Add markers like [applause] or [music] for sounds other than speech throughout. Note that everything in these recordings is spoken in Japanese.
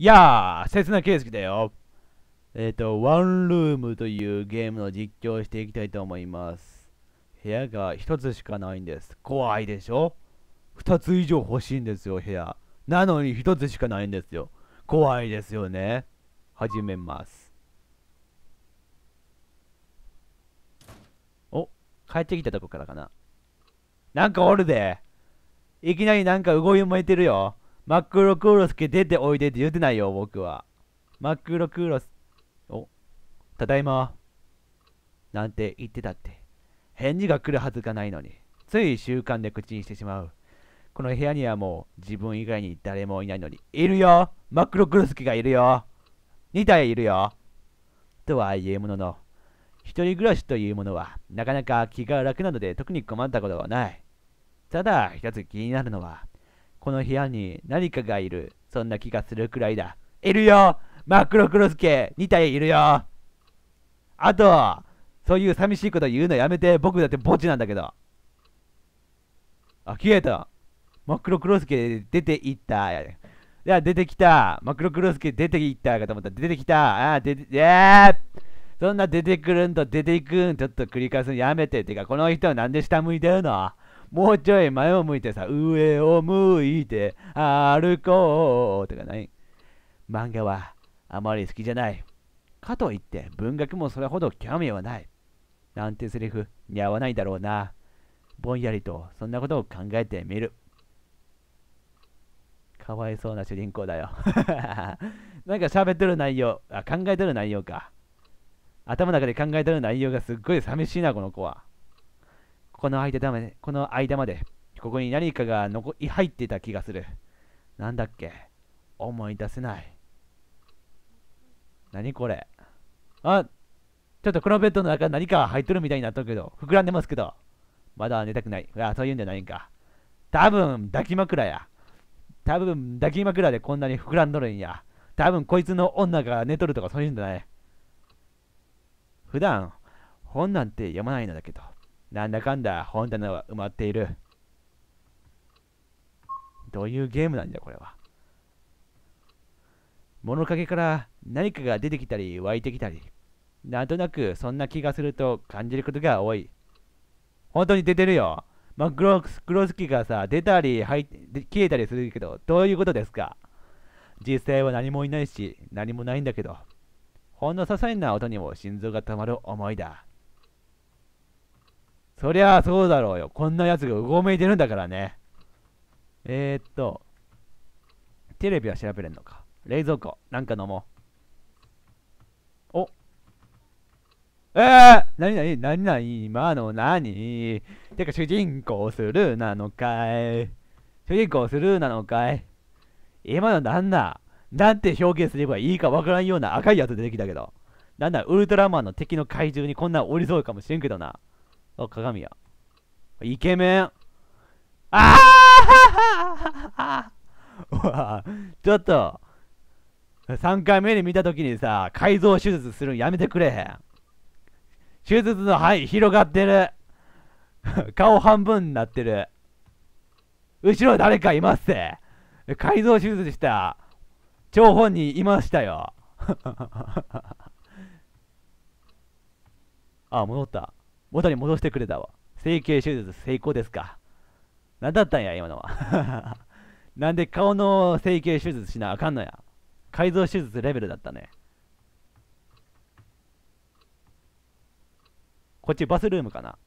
いやせ切な形式だよ。えっ、ー、と、ワンルームというゲームの実況をしていきたいと思います。部屋が一つしかないんです。怖いでしょ二つ以上欲しいんですよ、部屋。なのに一つしかないんですよ。怖いですよね。始めます。お、帰ってきたとこからかな。なんかおるで。いきなりなんか動いもいてるよ。マクロクロスケ出ておいでって言うてないよ、僕は。マクロクロス、お、ただいま。なんて言ってたって。返事が来るはずがないのに。つい習慣で口にしてしまう。この部屋にはもう自分以外に誰もいないのに。いるよマクロクロスケがいるよ !2 体いるよとは言えものの、一人暮らしというものはなかなか気が楽なので特に困ったことはない。ただ、一つ気になるのは、この部屋に何かがいる。そんな気がするくらいだ。いるよマクロクロスケ !2 体いるよあと、そういう寂しいこと言うのやめて、僕だって墓地なんだけど。あ、消えた。マクロクロスケ出ていった。いや、出てきた。マクロクロスケ出ていったかと思った。出てきた。あ、出て、えー、そんな出てくるんと出ていくん、ちょっと繰り返すのやめて。てか、この人なんで下向いてるのもうちょい前を向いてさ、上を向いて歩こうとかない漫画はあまり好きじゃない。かといって文学もそれほど興味はない。なんてセリフ似合わないだろうな。ぼんやりとそんなことを考えてみる。かわいそうな主人公だよ [laughs] なんか喋ってる内容、あ、考えてる内容か。頭の中で考えてる内容がすっごい寂しいな、この子は。この間まで、この間まで、ここに何かが残り入ってた気がする。なんだっけ思い出せない。何これあちょっとこのベッドの中何か入っとるみたいになっとるけど、膨らんでますけど、まだ寝たくない。あ、そういうんじゃないんか。多分抱き枕や。多分抱き枕でこんなに膨らんどるんや。多分こいつの女が寝とるとかそういうんじゃない。普段、本なんて読まないのだけど、なんだかんだ本棚は埋まっている。どういうゲームなんだこれは。物陰から何かが出てきたり湧いてきたり、なんとなくそんな気がすると感じることが多い。本当に出てるよ。マックロクロスキがさ、出たり入って消えたりするけど、どういうことですか実際は何もいないし、何もないんだけど、ほんの些細な音にも心臓が止まる思いだ。そりゃそうだろうよ。こんな奴がうごめいてるんだからね。えー、っと、テレビは調べれんのか。冷蔵庫、なんか飲もう。おえー、なになになになに今の何てか主人公するなのかい主人公するなのかい今のなんだなんて表現すればいいかわからんような赤いやつ出てきたけど。なんだ、ウルトラマンの敵の怪獣にこんな降おりそうかもしれんけどな。あ、鏡や。イケメンああちょっと、3回目に見たときにさ、改造手術するんやめてくれへん。手術の範囲広がってる。顔半分になってる。後ろ誰かいますって。改造手術した。張本人いましたよ。[laughs] あ、戻った。元に戻してくれたわ。整形手術成功ですか。何だったんや、今のは。[laughs] なんで顔の整形手術しなあかんのや。改造手術レベルだったね。こっちバスルームかな。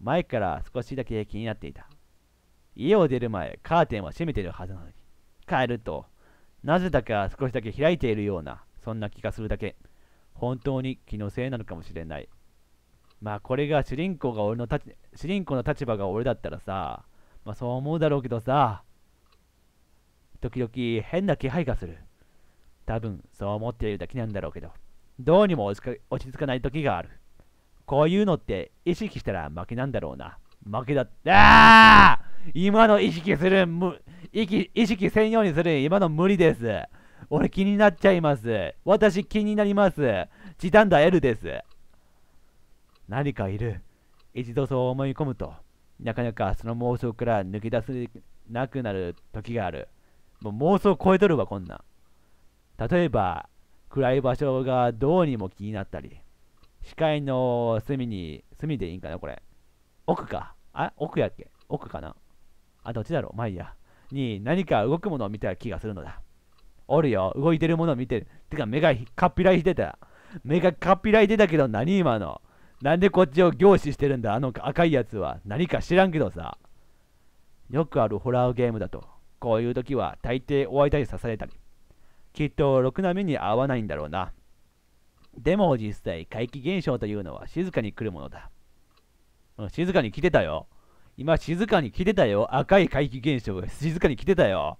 前から少しだけ気になっていた。家を出る前、カーテンは閉めてるはずなのに。帰ると、なぜだか少しだけ開いているような、そんな気がするだけ。本当に気のせいなのかもしれない。まあこれが主人公が俺のち、主人公の立場が俺だったらさ、まあそう思うだろうけどさ、時々変な気配がする。多分そう思っているだけなんだろうけど、どうにも落ち着かない時がある。こういうのって意識したら負けなんだろうな。負けだって、あ今の意識するむ意識、意識せんようにする今の無理です。俺気になっちゃいます。私気になります。チタンダ L です。何かいる。一度そう思い込むと、なかなかその妄想から抜け出せなくなる時がある。もう妄想を超えとるわ、こんなん。例えば、暗い場所がどうにも気になったり、視界の隅に、隅でいいんかな、これ。奥か。あ、奥やっけ奥かなあ、どっちだろうまあいいや。に、何か動くものを見た気がするのだ。おるよ。動いてるものを見てる。てか、目がかっぴらいてた。目がかっぴらいてたけど、何今の。なんでこっちを凝視してるんだあの赤いやつは。何か知らんけどさ。よくあるホラーゲームだと。こういう時は大抵お会いたり刺されたり。きっとろくな目に遭わないんだろうな。でも実際、怪奇現象というのは静かに来るものだ。静かに来てたよ。今静かに来てたよ。赤い怪奇現象が静かに来てたよ。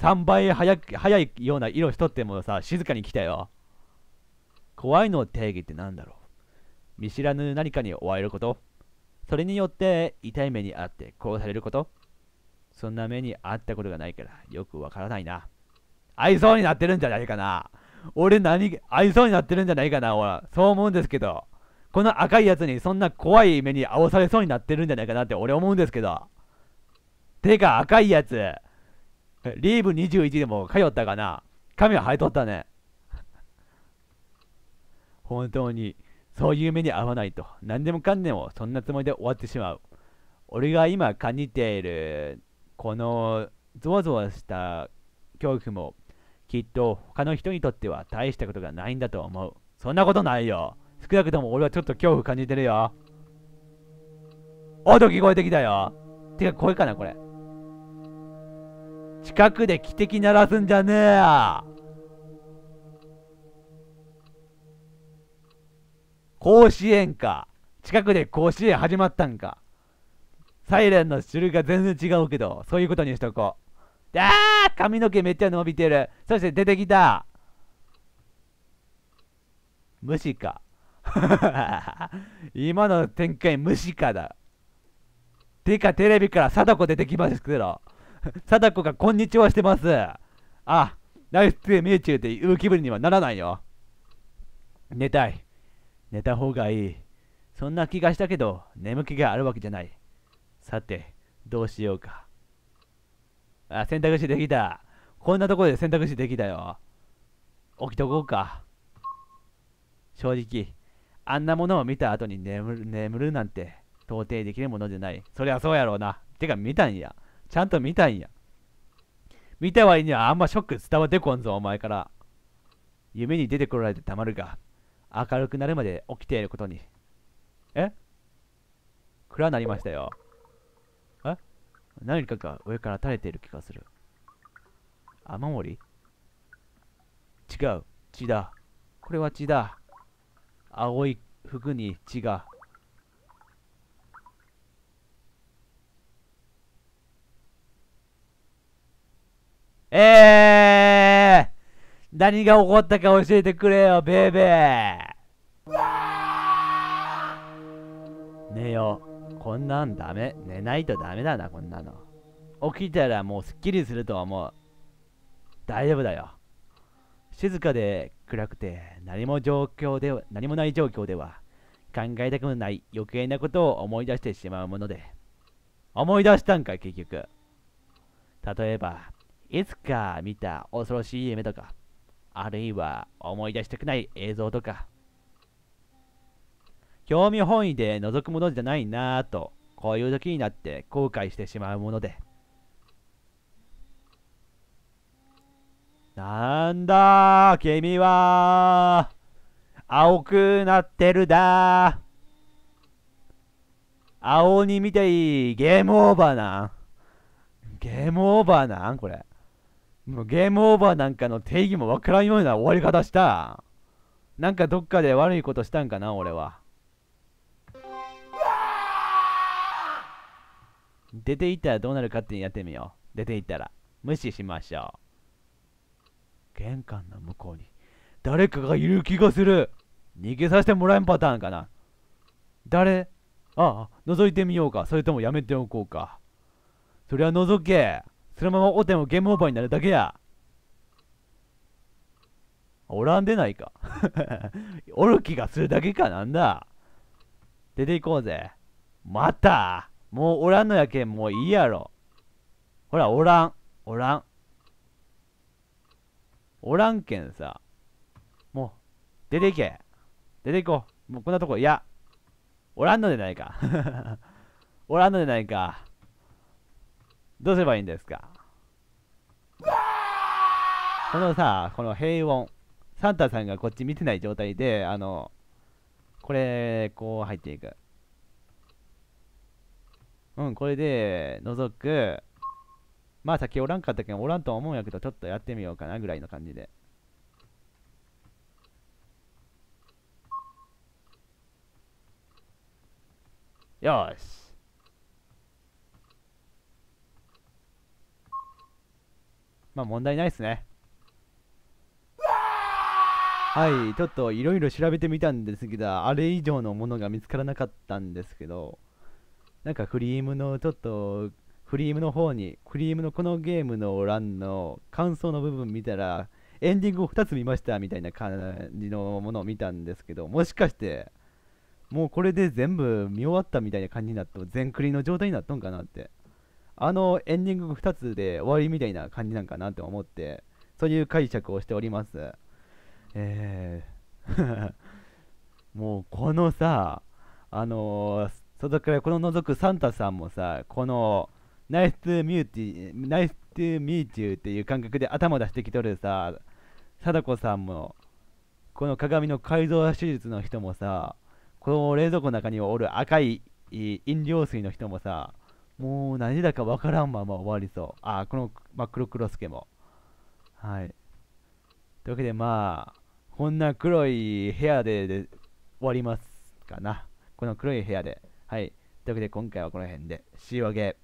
3倍早く早いような色しとってもさ、静かに来たよ。怖いの定義って何だろう見知らぬ何かに追われること、それによって痛い目に遭って殺されること、そんな目に遭ったことがないからよくわからないな。愛想になってるんじゃないかな。俺何、愛うになってるんじゃないかな。俺。そう思うんですけど、この赤いやつにそんな怖い目に遭わされそうになってるんじゃないかなって俺思うんですけど。てか、赤いやつ、リーブ21でも通ったかな。髪は生えとったね。本当に。そういう目に遭わないと。何でもかんでもそんなつもりで終わってしまう。俺が今感じている、このゾワゾワした恐怖も、きっと他の人にとっては大したことがないんだと思う。そんなことないよ。少なくとも俺はちょっと恐怖感じてるよ。音聞こえてきたよ。てか声かな、これ。近くで汽笛鳴らすんじゃねえよ甲子園か。近くで甲子園始まったんか。サイレンの種類が全然違うけど、そういうことにしとこう。あー髪の毛めっちゃ伸びてる。そして出てきた。虫か。[laughs] 今の展開虫かだ。てかテレビから貞子出てきますけど。貞子がこんにちはしてます。あ、ライフストゥーミューチューって言う気りにはならないよ。寝たい。寝た方がいい。そんな気がしたけど、眠気があるわけじゃない。さて、どうしようか。あ、選択肢できた。こんなところで選択肢できたよ。起きとこうか。正直、あんなものを見た後に眠る眠るなんて、到底できるものじゃない。そりゃそうやろうな。てか見たんや。ちゃんと見たんや。見たわいにはあんまショック伝わってこんぞ、お前から。夢に出てこられてたまるか。明るくなるまで起きていることに。え暗なりましたよ。え何かが上から垂れている気がする。雨漏り違う。血だ。これは血だ。青い服に血が。えー何が起こったか教えてくれよ、ベイベー寝よう。こんなんダメ。寝ないとダメだな、こんなの。起きたらもうすっきりすると思う。大丈夫だよ。静かで暗くて何も状況では、何もない状況では考えたくもない余計なことを思い出してしまうもので。思い出したんか、結局。例えば、いつか見た恐ろしい夢とか、あるいは思い出したくない映像とか。興味本位で覗くものじゃないなぁと、こういう時になって後悔してしまうもので。なんだ君は、青くなってるだ青に見ていいゲームオーバーなんゲームオーバーなんこれ。もうゲームオーバーなんかの定義もわからんような終わり方した。なんかどっかで悪いことしたんかな俺は。出ていったらどうなるかってやってみよう。出ていったら。無視しましょう。玄関の向こうに誰かがいる気がする。逃げさせてもらえんパターンかな。誰ああ、覗いてみようか。それともやめておこうか。そりゃ覗け。そのままおてもゲームオーバーになるだけや。おらんでないか [laughs] おる気がするだけかなんだ。出ていこうぜ。またもうおらんのやけん、もういいやろ。ほら、おらん。おらん。おらんけんさ。もう、出ていけ。出ていこう。もうこんなとこ、いや。おらんのでないか。[laughs] おらんのでないか。どうすればいいんですか。このさ、この平穏。サンタさんがこっち見てない状態で、あの、これ、こう入っていく。うんこれで覗くまあ先おらんかったけんおらんと思うんやけどちょっとやってみようかなぐらいの感じでよしまあ問題ないっすね。はい、ちょっといろいろ調べてみたんですけど、あれ以上のものが見つからなかったんですけど、なんかフリームのちょっとクリームの方にクリームのこのゲームの欄の感想の部分見たらエンディングを2つ見ましたみたいな感じのものを見たんですけどもしかしてもうこれで全部見終わったみたいな感じになった全クリの状態になったんかなってあのエンディング2つで終わりみたいな感じなんかなって思ってそういう解釈をしておりますえー [laughs] もうこのさあのーそうだからこの覗くサンタさんもさこのナイストゥーミューティーナイストゥーミーチューっていう感覚で頭出してきとるさ貞子さんもこの鏡の改造手術の人もさこの冷蔵庫の中におる赤い飲料水の人もさもう何だかわからんまま終わりそうあこの真っ黒クロスケもはいというわけでまあこんな黒い部屋でで終わりますかなこの黒い部屋ではい。というわけで今回はこの辺で。See you again!